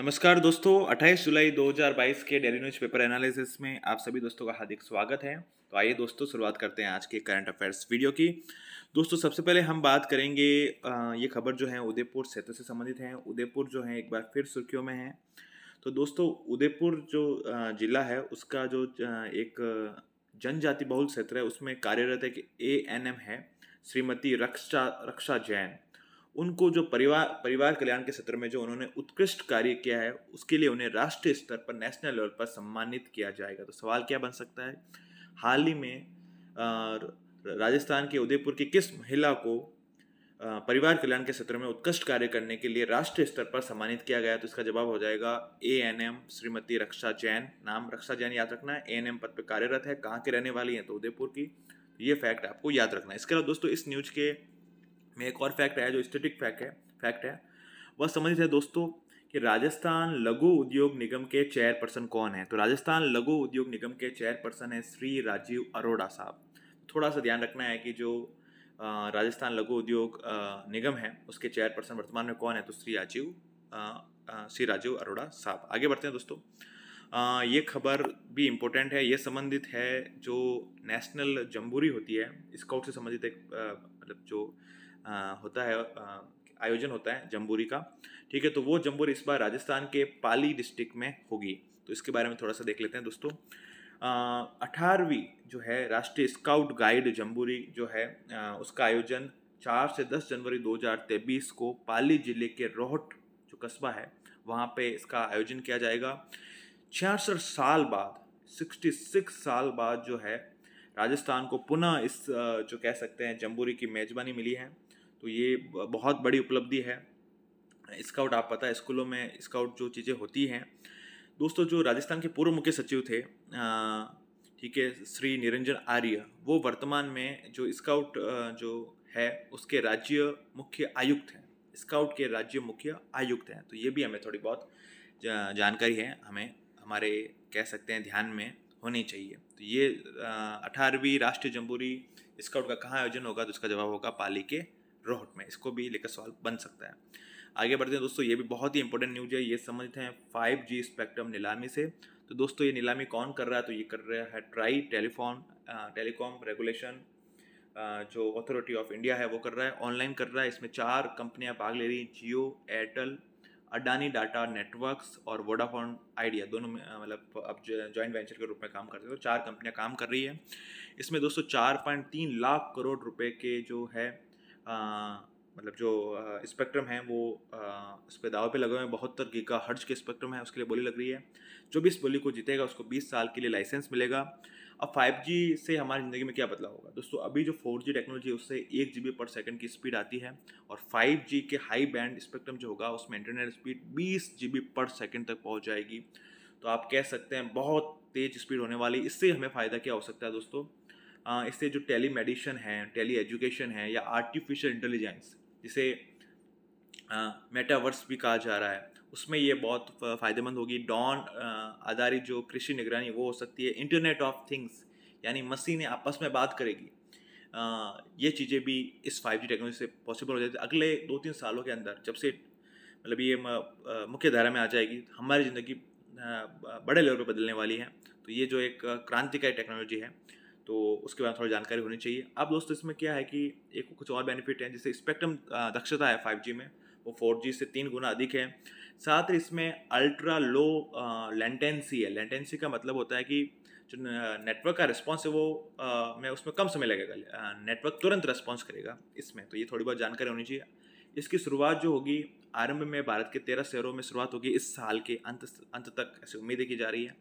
नमस्कार दोस्तों 28 जुलाई 2022 के डेली न्यूज पेपर एनालिसिस में आप सभी दोस्तों का हार्दिक स्वागत है तो आइए दोस्तों शुरुआत करते हैं आज के करंट अफेयर्स वीडियो की दोस्तों सबसे पहले हम बात करेंगे ये खबर जो है उदयपुर क्षेत्र से संबंधित है उदयपुर जो है एक बार फिर सुर्खियों में है तो दोस्तों उदयपुर जो जिला है उसका जो एक जनजाति बहुल क्षेत्र है उसमें कार्यरत एक ए है श्रीमती रक्षा रक्षा जैन उनको जो परिवार परिवार कल्याण के क्षेत्र में जो उन्होंने उत्कृष्ट कार्य किया है उसके लिए उन्हें राष्ट्रीय स्तर पर नेशनल लेवल पर सम्मानित किया जाएगा तो सवाल क्या बन सकता है हाल ही में राजस्थान के उदयपुर की किस महिला को परिवार कल्याण के क्षेत्र में उत्कृष्ट कार्य करने के लिए राष्ट्रीय स्तर पर सम्मानित किया गया तो इसका जवाब हो जाएगा A N M Shrimati Raksha Jain नाम रक्षा जैन याद रखना है ए एन एम पद पर कार्यरत है कहाँ के रहने वाली हैं तो उदयपुर की ये फैक्ट आपको याद रखना है इसके अलावा दोस्तों इस न्यूज के में एक और फैक्ट आया जो स्टेटिक फैक्ट है फैक्ट है वह समझते है दोस्तों कि राजस्थान लघु उद्योग निगम के चेयरपर्सन कौन है तो राजस्थान लघु उद्योग निगम के चेयरपर्सन है श्री राजीव अरोड़ा साहब थोड़ा सा ध्यान रखना है कि जो राजस्थान लघु उद्योग निगम है उसके चेयरपर्सन वर्तमान में कौन है तो श्री राजीव श्री राजीव अरोड़ा साहब आगे बढ़ते हैं दोस्तों आ, ये खबर भी इम्पोर्टेंट है ये संबंधित है जो नेशनल जम्बूरी होती है स्काउट से संबंधित एक मतलब जो होता है आयोजन होता है जम्बूरी का ठीक है तो वो जम्बूरी इस बार राजस्थान के पाली डिस्ट्रिक्ट में होगी तो इसके बारे में थोड़ा सा देख लेते हैं दोस्तों अठारहवीं जो है राष्ट्रीय स्काउट गाइड जम्बूरी जो है आ, उसका आयोजन चार से दस जनवरी दो को पाली जिले के रोहट जो कस्बा है वहाँ पे इसका आयोजन किया जाएगा छियासठ साल बाद 66 साल बाद जो है राजस्थान को पुनः इस जो कह सकते हैं जम्बूरी की मेजबानी मिली है तो ये बहुत बड़ी उपलब्धि है स्काउट आप पता है स्कूलों में स्काउट जो चीज़ें होती हैं दोस्तों जो राजस्थान के पूर्व मुख्य सचिव थे ठीक है श्री निरंजन आर्य वो वर्तमान में जो स्काउट जो है उसके राज्य मुख्य आयुक्त हैं स्काउट के राज्य मुख्य आयुक्त हैं तो ये भी हमें थोड़ी बहुत जानकारी है हमें हमारे कह सकते हैं ध्यान में होनी चाहिए तो ये अठारहवीं राष्ट्रीय जम्बूरी स्काउट का कहाँ आयोजन होगा तो उसका जवाब होगा पाली के रोहट में इसको भी लेकर सवाल बन सकता है आगे बढ़ते हैं दोस्तों ये भी बहुत ही इंपॉर्टेंट न्यूज है ये समझते हैं फाइव जी स्पेक्ट्रम नीलामी से तो दोस्तों ये नीलामी कौन कर रहा है तो ये कर रहा है ट्राई टेलीफोन टेलीकॉम रेगुलेशन जो अथॉरिटी ऑफ इंडिया है वो कर रहा है ऑनलाइन कर रहा है इसमें चार कंपनियां भाग ले रही हैं जियो एयरटेल अडानी डाटा नेटवर्क्स और वोडाफोन आइडिया दोनों में मतलब अब जॉइंट वेंचर के रूप में काम रहे हैं तो चार कंपनियां काम कर रही है इसमें दोस्तों चार पॉइंट तीन लाख करोड़ रुपए के जो है मतलब जो स्पेक्ट्रम है वो इस पर दाव पे लगे हुए हैं बहत्तर गीका हर्ज के स्पेक्ट्रम है उसके लिए बोली लग रही है जो भी इस बोली को जीतेगा उसको 20 साल के लिए लाइसेंस मिलेगा अब 5G से हमारी ज़िंदगी में क्या बदलाव होगा दोस्तों अभी जो 4G टेक्नोलॉजी है उससे एक जी पर सेकेंड की स्पीड आती है और 5G के हाई बैंड स्पेक्ट्रम जो होगा उसमें इंटरनेट स्पीड बीस जी पर सेकेंड तक पहुँच जाएगी तो आप कह सकते हैं बहुत तेज़ स्पीड होने वाली इससे हमें फ़ायदा क्या हो सकता है दोस्तों इससे जो टेली मेडिसन है टेली एजुकेशन है या आर्टिफिशियल इंटेलिजेंस जिसे मेटावर्स भी कहा जा रहा है उसमें ये बहुत फ़ायदेमंद होगी डॉन आधारित जो कृषि निगरानी वो हो सकती है इंटरनेट ऑफ थिंग्स यानी मशीनें आपस में बात करेगी आ, ये चीज़ें भी इस फाइव जी टेक्नोलॉजी से पॉसिबल हो जाती है अगले दो तीन सालों के अंदर जब से मतलब ये मुख्य धारा में आ जाएगी हमारी ज़िंदगी बड़े लेवल पर बदलने वाली है तो ये जो एक क्रांतिकारी टेक्नोलॉजी है तो उसके बारे में थोड़ी जानकारी होनी चाहिए अब दोस्तों इसमें क्या है कि एक कुछ और बेनिफिट हैं जैसे स्पेक्ट्रम दक्षता है फाइव में वो फोर से तीन गुना अधिक है साथ ही इसमें अल्ट्रा लो लेंटेंसी है लेंटेंसी का मतलब होता है कि जो नेटवर्क का रिस्पॉन्स है वो आ, मैं उसमें कम समय लगेगा नेटवर्क तुरंत रिस्पॉन्स करेगा इसमें तो ये थोड़ी बहुत जानकारी होनी चाहिए इसकी शुरुआत जो होगी आरंभ में भारत के तेरह शहरों में शुरुआत होगी इस साल के अंत अंत तक ऐसी उम्मीदें की जा रही है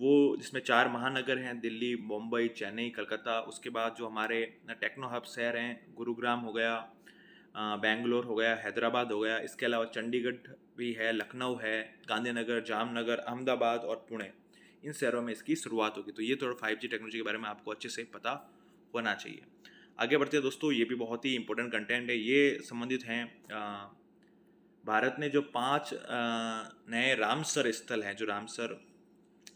वो जिसमें चार महानगर हैं दिल्ली मुंबई चेन्नई कलकत्ता उसके बाद जो हमारे टेक्नो हब शहर हैं गुरुग्राम हो गया बेंगलोर हो गया हैदराबाद हो गया इसके अलावा चंडीगढ़ भी है लखनऊ है गांधीनगर जामनगर अहमदाबाद और पुणे इन शहरों में इसकी शुरुआत होगी तो ये थोड़ा फाइव जी टेक्नोलॉजी के बारे में आपको अच्छे से पता होना चाहिए आगे बढ़ते हैं दोस्तों ये भी बहुत ही इंपॉर्टेंट कंटेंट है ये संबंधित हैं भारत ने जो पांच नए रामसर स्थल हैं जो रामसर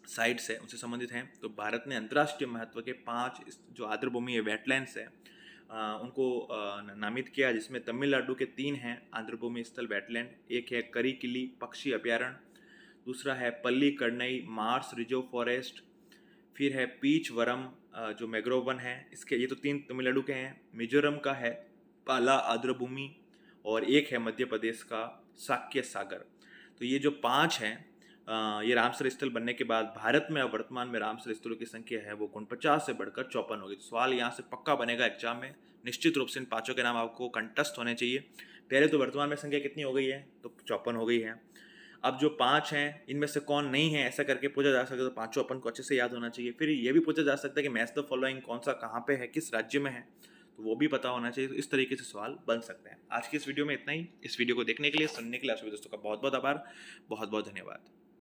साइट्स है उनसे संबंधित हैं तो भारत ने अंतर्राष्ट्रीय महत्व के पांच जो आर्द्रभूमि वेटलैंड्स हैं उनको नामित किया जिसमें तमिलनाडु के तीन हैं आंध्रभूमि स्थल वेटलैंड एक है करी किली पक्षी अभ्यारण दूसरा है पल्ली कड़नई मार्स रिजर्व फॉरेस्ट फिर है पीच वरम जो मैग्रोवन है इसके ये तो तीन तमिलनाडु के हैं मिजोरम का है पाला आर्द्रभूमि और एक है मध्य प्रदेश का साक्य सागर तो ये जो पाँच हैं ये रामसर स्थल बनने के बाद भारत में अब वर्तमान में रामसर स्थलों की संख्या है वो पचास से बढ़कर चौपन होगी तो सवाल यहाँ से पक्का बनेगा एग्जाम में निश्चित रूप से इन पाँचों के नाम आपको कंटस्ट होने चाहिए पहले तो वर्तमान में संख्या कितनी हो गई है तो चौपन हो गई है अब जो पाँच हैं इनमें से कौन नहीं है ऐसा करके पूछा जा सकता है तो पाँचों अपन को अच्छे से याद होना चाहिए फिर ये भी पूछा जा सकता है कि मैच द फॉलोइंग कौन सा कहाँ पर है किस राज्य में है तो वो भी पता होना चाहिए तो इस तरीके से सवाल बन सकते हैं आज की इस वीडियो में इतना ही इस वीडियो को देखने के लिए सुनने के लिए आप सभी दोस्तों का बहुत बहुत आभार बहुत बहुत धन्यवाद